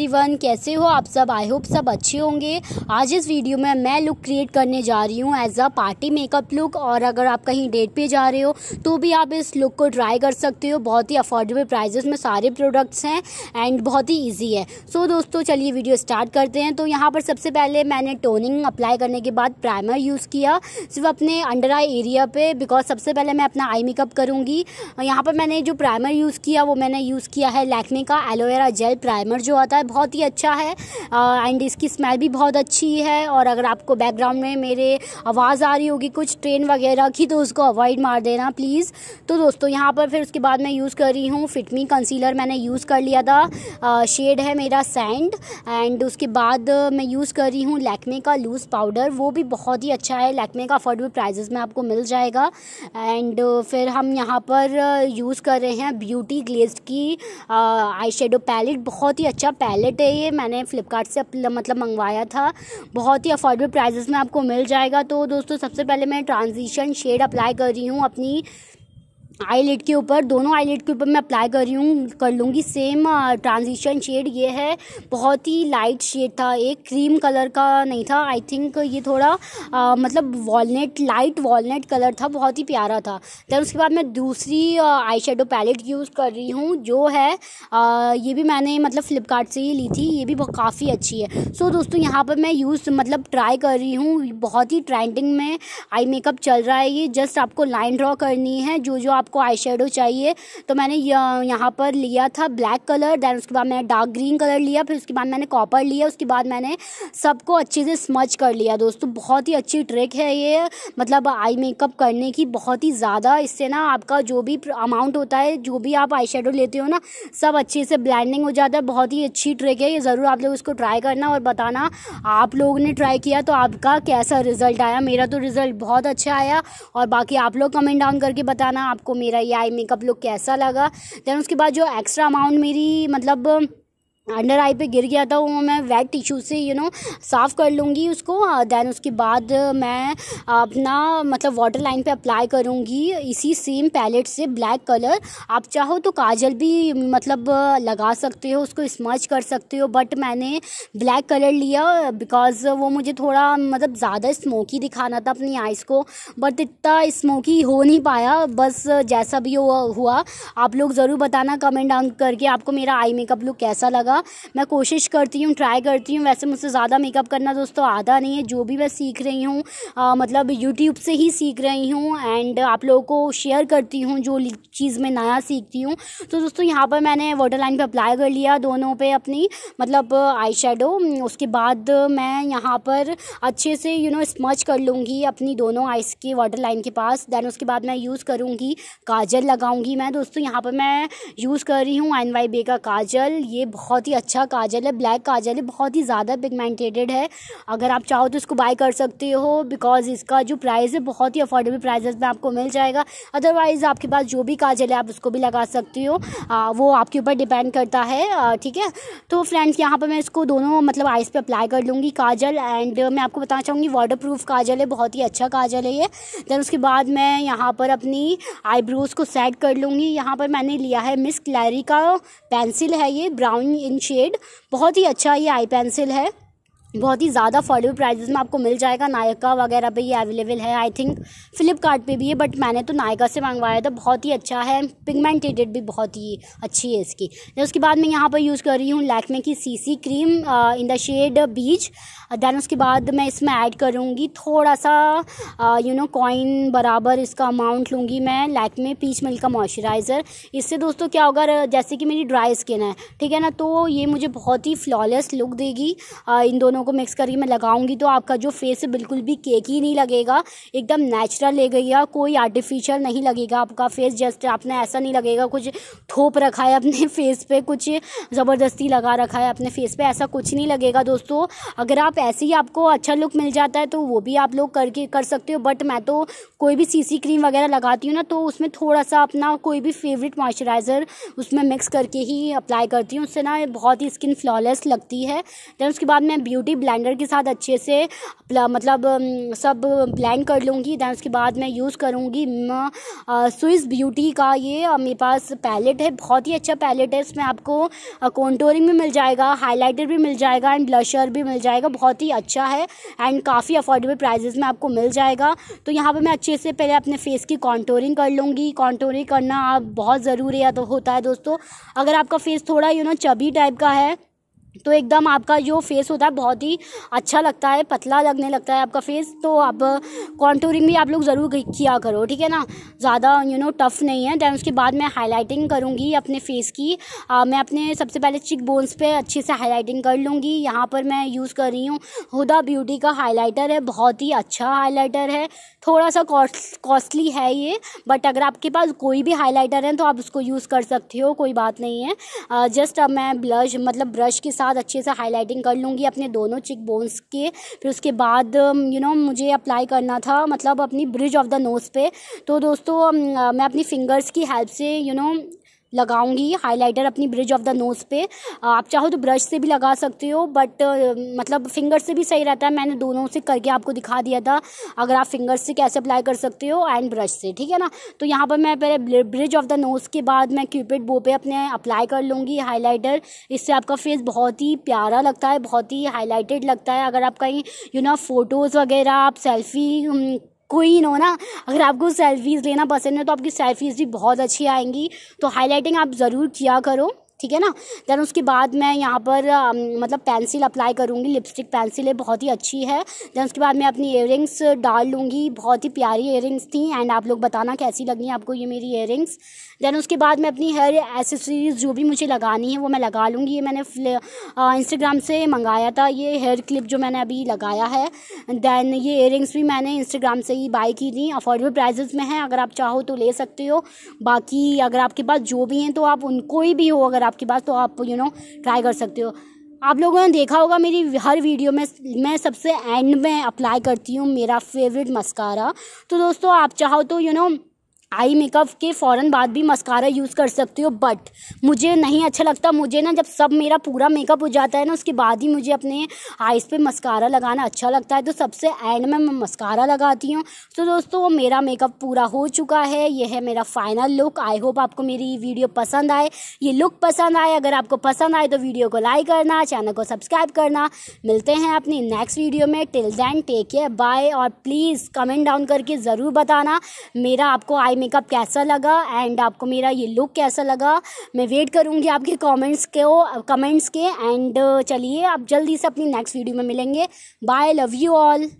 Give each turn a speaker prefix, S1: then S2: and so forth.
S1: everyone कैसे हो आप सब आई होप सब अच्छे होंगे आज इस वीडियो में मैं लुक क्रिएट करने जा रही हूँ as a party makeup look और अगर आप कहीं डेट पे जा रहे हो तो भी आप इस लुक को ट्राई कर सकते हो बहुत ही अफोर्डेबल प्राइजेस में सारे प्रोडक्ट्स हैं एंड बहुत ही ईजी है सो so, दोस्तों चलिए वीडियो स्टार्ट करते हैं तो यहाँ पर सबसे पहले मैंने टोनिंग अप्लाई करने के बाद प्राइमर यूज़ किया सिर्फ अपने अंडर आई एरिया पर बिकॉज सबसे पहले मैं अपना आई मेकअप करूँगी यहाँ पर मैंने जो प्राइमर यूज़ किया वो मैंने यूज़ किया है लैक्मे का एलोवेरा जेल प्राइमर जो आता है बहुत ही अच्छा है एंड इसकी स्मेल भी बहुत अच्छी है और अगर आपको बैकग्राउंड में मेरे आवाज़ आ रही होगी कुछ ट्रेन वगैरह की तो उसको अवॉइड मार देना प्लीज़ तो दोस्तों यहाँ पर फिर उसके बाद मैं यूज़ कर रही हूँ फिटमी कंसीलर मैंने यूज़ कर लिया था शेड है मेरा सैंड एंड उसके बाद मैं यूज़ कर रही हूँ लैक्मे का लूज़ पाउडर वो भी बहुत ही अच्छा है लैकमे का अफोर्डेबल प्राइजेस में आपको मिल जाएगा एंड फिर हम यहाँ पर यूज़ कर रहे हैं ब्यूटी ग्लेस्ड की आई शेडो पैलेट बहुत ही अच्छा पैलेट पैलेट है ये मैंने फ्लिपकार्ट से मतलब मंगवाया था बहुत ही अफोर्डेबल प्राइजेस में आपको मिल जाएगा तो दोस्तों सबसे पहले मैं ट्रांजिशन शेड अप्लाई कर रही हूँ अपनी आईलेट के ऊपर दोनों आईलेट के ऊपर मैं अप्लाई कर रही हूँ कर लूँगी सेम ट्रांजिशन शेड ये है बहुत ही लाइट शेड था एक क्रीम कलर का नहीं था आई थिंक ये थोड़ा आ, uh, मतलब वॉलनेट लाइट वॉलनेट कलर था बहुत ही प्यारा था दैन उसके बाद मैं दूसरी आई शेडो पैलेट यूज़ कर रही हूँ जो है आ, uh, ये भी मैंने मतलब फ़्लिपकार्ट से ही ली थी ये भी काफ़ी अच्छी है सो so, दोस्तों यहाँ पर मैं यूज़ मतलब ट्राई कर रही हूँ बहुत ही ट्रेंडिंग में आई मेकअप चल रहा है ये जस्ट आपको लाइन ड्रॉ करनी है जो जो आप आपको आई शेडो चाहिए तो मैंने यहाँ पर लिया था ब्लैक कलर दैन उसके बाद मैंने डार्क ग्रीन कलर लिया फिर उसके बाद मैंने कॉपर लिया उसके बाद मैंने सबको अच्छे से स्मच कर लिया दोस्तों बहुत ही अच्छी ट्रिक है ये मतलब आई मेकअप करने की बहुत ही ज़्यादा इससे ना आपका जो भी अमाउंट होता है जो भी आप आई लेते हो ना सब अच्छे से ब्लैंडिंग हो जाता है बहुत ही अच्छी ट्रिक है ये ज़रूर आप लोग इसको ट्राई करना और बताना आप लोगों ने ट्राई किया तो आपका कैसा रिजल्ट आया मेरा तो रिज़ल्ट बहुत अच्छा आया और बाकी आप लोग कमेंट डाउन करके बताना आपको मेरा ये आई मेकअप लुक कैसा लगा देन उसके बाद जो एक्स्ट्रा अमाउंट मेरी मतलब अंडर आई पे गिर गया था वो मैं वेट टिश्यू से यू नो साफ़ कर लूँगी उसको दैन उसके बाद मैं अपना मतलब वाटर लाइन पे अप्लाई करूँगी इसी सेम पैलेट से ब्लैक कलर आप चाहो तो काजल भी मतलब लगा सकते हो उसको स्मच कर सकते हो बट मैंने ब्लैक कलर लिया बिकॉज वो मुझे थोड़ा मतलब ज़्यादा स्मोकी दिखाना था अपनी आइज़ को बट इतना स्मोकी हो नहीं पाया बस जैसा भी हुआ हुआ आप लोग ज़रूर बताना कमेंट करके आपको मेरा आई मेकअप लुक कैसा लगा का मैं कोशिश करती हूँ ट्राई करती हूँ वैसे मुझसे ज़्यादा मेकअप करना दोस्तों आधा नहीं है जो भी मैं सीख रही हूँ मतलब यूट्यूब से ही सीख रही हूँ एंड आप लोगों को शेयर करती हूँ जो चीज़ मैं नया सीखती हूँ तो दोस्तों यहाँ पर मैंने वाटर लाइन पर अप्लाई कर लिया दोनों पर अपनी मतलब आई उसके बाद मैं यहाँ पर अच्छे से यू नो स्मच कर लूँगी अपनी दोनों आइस के वाटर लाइन के पास देन उसके बाद मैं यूज़ करूँगी काजल लगाऊंगी मैं दोस्तों यहाँ पर मैं यूज़ कर रही हूँ एन वाई बे का काजल ये बहुत ही अच्छा काजल है ब्लैक काजल है बहुत ही ज़्यादा पिगमेंटेटेड है अगर आप चाहो तो इसको बाय कर सकते हो बिकॉज इसका जो प्राइस है बहुत ही अफोर्डेबल प्राइजेस में आपको मिल जाएगा अदरवाइज़ आपके पास जो भी काजल है आप उसको भी लगा सकती हो आ, वो आपके ऊपर डिपेंड करता है ठीक है तो फ्रेंड्स यहाँ पर मैं इसको दोनों मतलब आइज़ पर अप्लाई कर लूँगी काजल एंड मैं आपको बताना चाहूँगी वाटर प्रूफ काजल है बहुत ही अच्छा काजल है ये दैन उसके बाद मैं यहाँ पर अपनी आईब्रोज़ को सेट कर लूँगी यहाँ पर मैंने लिया है मिस क्लैरी का पेंसिल है ये ब्राउन इन शेड बहुत ही अच्छा ये आई पेंसिल है बहुत ही ज़्यादा अफोर्डेबल प्राइजेज़ में आपको मिल जाएगा नायका वगैरह पे ये अवेलेबल है आई थिंक फ्लिपकार्ट पे भी है बट मैंने तो नायका से मंगवाया था बहुत ही अच्छा है पिगमेंटेटेड भी बहुत ही अच्छी है इसकी देन उसके बाद मैं यहाँ पर यूज़ कर रही हूँ लैक्मे की CC cream in the shade beach then उसके बाद मैं इसमें ऐड करूँगी थोड़ा सा यू नो कॉइन बराबर इसका अमाउंट लूँगी मैं लैकमे पीच मिल्क का मॉइस्चराइज़र इससे दोस्तों क्या होगा जैसे कि मेरी ड्राई स्किन है ठीक है ना तो ये मुझे बहुत ही फ्लॉलेस लुक देगी uh, इन दोनों दोनों को मिक्स करके मैं लगाऊंगी तो आपका जो फेस है बिल्कुल भी केक ही नहीं लगेगा एकदम नेचुरल लगेगा कोई आर्टिफिशियल नहीं लगेगा आपका फेस जस्ट आपने ऐसा नहीं लगेगा कुछ थोप रखा है अपने फेस पे कुछ ज़बरदस्ती लगा रखा है अपने फेस पे ऐसा कुछ नहीं लगेगा दोस्तों अगर आप ऐसे ही आपको अच्छा लुक मिल जाता है तो वो भी आप लोग करके कर सकते हो बट मैं तो कोई भी सीसी क्रीम वगैरह लगाती हूँ ना तो उसमें थोड़ा सा अपना कोई भी फेवरेट मॉइस्चराइज़र उसमें मिक्स करके ही अप्लाई करती हूँ उससे ना बहुत ही स्किन फ्लॉलेस लगती है देन उसके बाद मैं ब्यूटी प्रॉपर्टी ब्लेंडर के साथ अच्छे से मतलब सब ब्लेंड कर लूँगी दैन उसके बाद मैं यूज़ करूँगी स्विस ब्यूटी का ये मेरे पास पैलेट है बहुत ही अच्छा पैलेट है इसमें आपको कॉन्टोरिंग भी मिल जाएगा हाइलाइटर भी मिल जाएगा एंड ब्लशर भी मिल जाएगा बहुत ही अच्छा है एंड काफ़ी अफोर्डेबल प्राइजेस में आपको मिल जाएगा तो यहाँ पर मैं अच्छे से पहले अपने फेस की कॉन्टोरिंग कर लूँगी कॉन्टोरिंग करना आप बहुत ज़रूरी है तो होता है दोस्तों अगर आपका फेस थोड़ा यू नो चबी टाइप का है तो एकदम आपका जो फेस होता है बहुत ही अच्छा लगता है पतला लगने लगता है आपका फेस तो आप कॉन्टोरिंग भी आप लोग ज़रूर किया करो ठीक है ना ज़्यादा यू नो टफ़ नहीं है दैन उसके बाद मैं हाईलाइटिंग करूँगी अपने फेस की आ, मैं अपने सबसे पहले चिक बोन्स पे अच्छे से हाईलाइटिंग कर लूँगी यहाँ पर मैं यूज़ कर रही हूँ हुदा ब्यूटी का हाईलाइटर है बहुत ही अच्छा हाईलाइटर है थोड़ा सा कॉस्टली है ये बट अगर आपके पास कोई भी हाइलाइटर है तो आप उसको यूज़ कर सकते हो कोई बात नहीं है जस्ट अब मैं ब्लश मतलब ब्रश के साथ अच्छे से हाईलाइटिंग कर लूँगी अपने दोनों चिक बोन्स के फिर उसके बाद यू um, नो मुझे अप्लाई करना था मतलब अपनी ब्रिज ऑफ द नोज़ पे तो दोस्तों um, मैं अपनी फिंगर्स की हेल्प से यू नो लगाऊंगी हाइलाइटर अपनी ब्रिज ऑफ द नोज़ पे आप चाहो तो ब्रश से भी लगा सकते हो बट मतलब फिंगर से भी सही रहता है मैंने दोनों से करके आपको दिखा दिया था अगर आप फिंगर से कैसे अप्लाई कर सकते हो एंड ब्रश से ठीक है ना तो यहाँ पर मैं पहले ब्रिज ऑफ द नोज़ के बाद मैं क्यूपिड बो पे अपने अप्लाई कर लूँगी हाईलाइटर इससे आपका फेस बहुत ही प्यारा लगता है बहुत ही हाईलाइटेड लगता है अगर आप कहीं यू ना फ़ोटोज़ वगैरह आप सेल्फी क्वीन हो ना अगर आपको सेल्फीज़ लेना पसंद है तो आपकी सेल्फीज़ भी बहुत अच्छी आएंगी तो हाईलाइटिंग आप ज़रूर किया करो ठीक है ना दैन उसके बाद मैं यहाँ पर मतलब पेंसिल अप्लाई करूँगी लिपस्टिक पेंसिल है बहुत ही अच्छी है देन उसके बाद मैं अपनी इयर डाल लूँगी बहुत ही प्यारी इयर थी एंड आप लोग बताना कैसी लगी आपको ये मेरी इयर दैन उसके बाद मैं अपनी हेयर एसेसरीज जो भी मुझे लगानी है वो मैं लगा लूँगी ये मैंने इंस्टाग्राम से मंगाया था ये हेयर क्लिप जो मैंने अभी लगाया है देन ये इयर भी मैंने इंस्टाग्राम से ही बाई की थी अफोर्डेबल प्राइजेज़ में है अगर आप चाहो तो ले सकते हो बाकी अगर आपके पास जो भी हैं तो आप उनको ही भी हो अगर आपके पास तो आप यू नो ट्राई कर सकते हो आप लोगों ने देखा होगा मेरी हर वीडियो में मैं सबसे एंड में अप्लाई करती हूँ मेरा फेवरेट मस्कारा तो दोस्तों आप चाहो तो you you know know, eye makeup के फ़ौरन बाद भी मस्कारा यूज़ कर सकती हो बट मुझे नहीं अच्छा लगता मुझे ना जब सब मेरा पूरा मेकअप हो जाता है ना उसके बाद ही मुझे अपने आइज़ पे मस्कारा लगाना अच्छा लगता है तो सबसे एंड में मैं मस्कारा लगाती हूँ तो दोस्तों मेरा मेकअप पूरा हो चुका है ये है मेरा फाइनल लुक आई होप आपको मेरी वीडियो पसंद आए ये लुक पसंद आए अगर आपको पसंद आए तो वीडियो को लाइक करना चैनल को सब्सक्राइब करना मिलते हैं अपनी नेक्स्ट वीडियो में till then take care bye और प्लीज़ कमेंट डाउन करके ज़रूर बताना मेरा आपको आई मेकअप कैसा लगा एंड आपको मेरा ये लुक कैसा लगा मैं वेट करूँगी आपके कॉमेंट्स के कमेंट्स के एंड चलिए आप जल्दी से अपनी नेक्स्ट वीडियो में मिलेंगे बाय लव यू ऑल